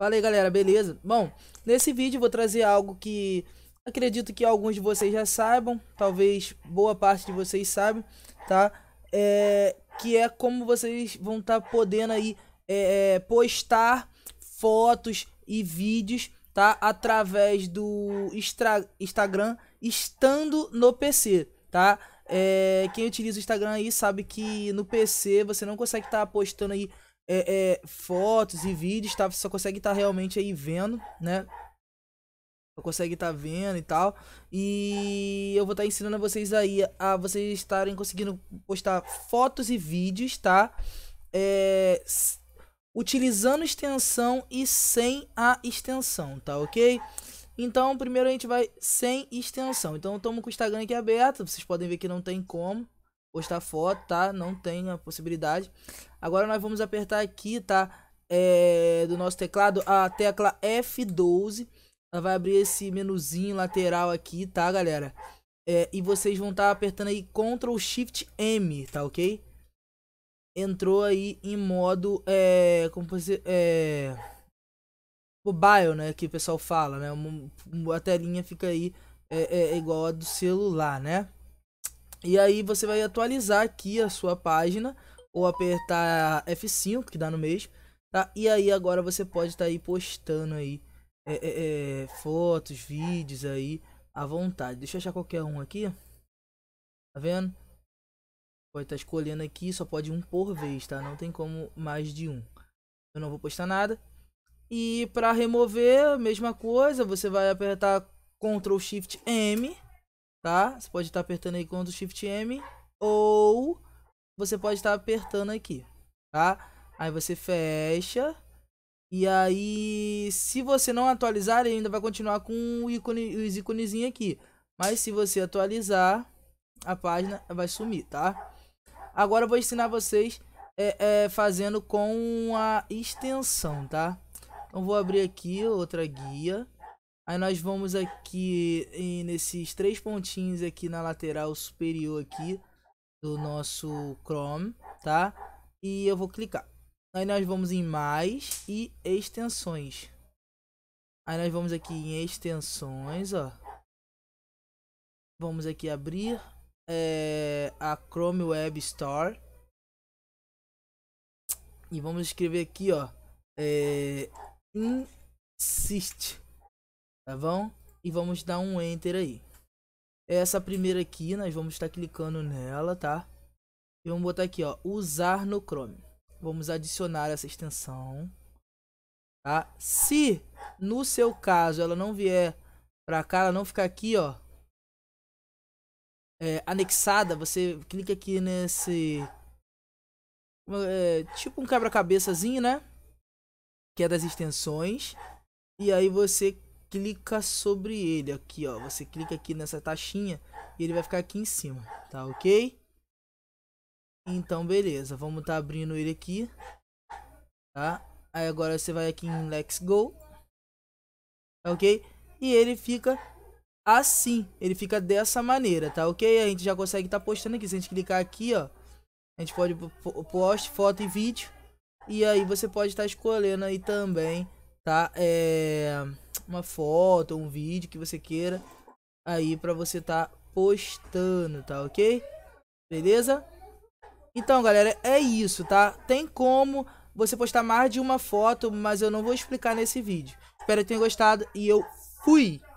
Fala aí, galera, beleza? Bom, nesse vídeo vou trazer algo que acredito que alguns de vocês já saibam, talvez boa parte de vocês saibam, tá? É, que é como vocês vão estar tá podendo aí é, é, postar fotos e vídeos, tá? Através do Instagram, estando no PC, tá? É, quem utiliza o Instagram aí sabe que no PC você não consegue estar tá postando aí é, é, fotos e vídeos, tá? Você só consegue estar tá realmente aí vendo, né? Só consegue estar tá vendo e tal. E eu vou estar tá ensinando vocês aí a vocês estarem conseguindo postar fotos e vídeos, tá? É, utilizando extensão e sem a extensão, tá ok? Então, primeiro a gente vai sem extensão. Então, estamos com o Instagram aqui aberto. Vocês podem ver que não tem como, postar foto, tá? Não tem a possibilidade. Agora nós vamos apertar aqui, tá? É, do nosso teclado, a tecla F12. Ela vai abrir esse menuzinho lateral aqui, tá, galera? É, e vocês vão estar tá apertando aí Ctrl Shift M, tá ok? Entrou aí em modo, é, como você, é, mobile, né, que o pessoal fala, né? A telinha fica aí é, é igual a do celular, né? E aí você vai atualizar aqui a sua página ou apertar F5, que dá no mesmo, tá? E aí agora você pode estar tá aí postando aí é, é, é, fotos, vídeos aí à vontade. Deixa eu achar qualquer um aqui. Tá vendo? Pode estar tá escolhendo aqui, só pode um por vez, tá? Não tem como mais de um. Eu não vou postar nada. E para remover, mesma coisa, você vai apertar Ctrl Shift M tá? Você pode estar tá apertando aí com o Shift M ou você pode estar tá apertando aqui, tá? Aí você fecha. E aí, se você não atualizar, ele ainda vai continuar com o ícone, os ícones aqui. Mas se você atualizar, a página vai sumir, tá? Agora eu vou ensinar vocês é, é, fazendo com a extensão, tá? Então vou abrir aqui outra guia. Aí nós vamos aqui em, nesses três pontinhos aqui na lateral superior aqui do nosso Chrome, tá? E eu vou clicar. Aí nós vamos em mais e extensões. Aí nós vamos aqui em extensões, ó. Vamos aqui abrir é, a Chrome Web Store. E vamos escrever aqui, ó. É, insist tá bom? E vamos dar um enter aí. Essa primeira aqui, nós vamos estar tá clicando nela, tá? E vamos botar aqui, ó, usar no Chrome. Vamos adicionar essa extensão, tá? Se no seu caso ela não vier pra cá, ela não ficar aqui, ó, é, anexada, você clica aqui nesse é, tipo um quebra-cabeçazinho, né? Que é das extensões. E aí você clica sobre ele aqui, ó. Você clica aqui nessa taxinha e ele vai ficar aqui em cima, tá ok? Então, beleza. Vamos tá abrindo ele aqui, tá? Aí agora você vai aqui em Let's Go, tá ok? E ele fica assim, ele fica dessa maneira, tá ok? A gente já consegue tá postando aqui. Se a gente clicar aqui, ó, a gente pode post, foto e vídeo. E aí você pode estar tá escolhendo aí também tá? É uma foto, um vídeo que você queira aí para você tá postando, tá ok? Beleza? Então, galera, é isso, tá? Tem como você postar mais de uma foto, mas eu não vou explicar nesse vídeo. Espero que tenha gostado e eu fui!